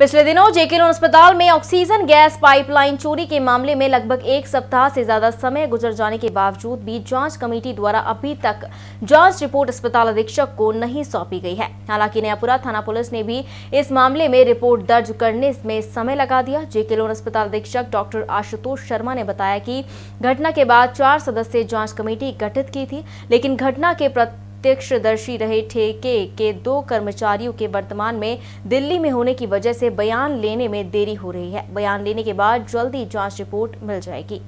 पिछले दिनों जेके लोन अस्पताल में ऑक्सीजन गैस पाइपलाइन चोरी के मामले में लगभग एक सप्ताह से ज्यादा समय गुजर जाने के बावजूद भी जांच कमेटी द्वारा अभी तक जांच रिपोर्ट अस्पताल अधीक्षक को नहीं सौंपी गई है हालांकि नयापुरा थाना पुलिस ने भी इस मामले में रिपोर्ट दर्ज करने में समय लगा दिया जेके लोन अस्पताल अधीक्षक डॉक्टर आशुतोष शर्मा ने बताया की घटना के बाद चार सदस्य जाँच कमेटी गठित की थी लेकिन घटना के प्रत्यक्षदर्शी रहे ठेके के दो कर्मचारियों के वर्तमान में दिल्ली में होने की वजह से बयान लेने में देरी हो रही है बयान लेने के बाद जल्दी जांच रिपोर्ट मिल जाएगी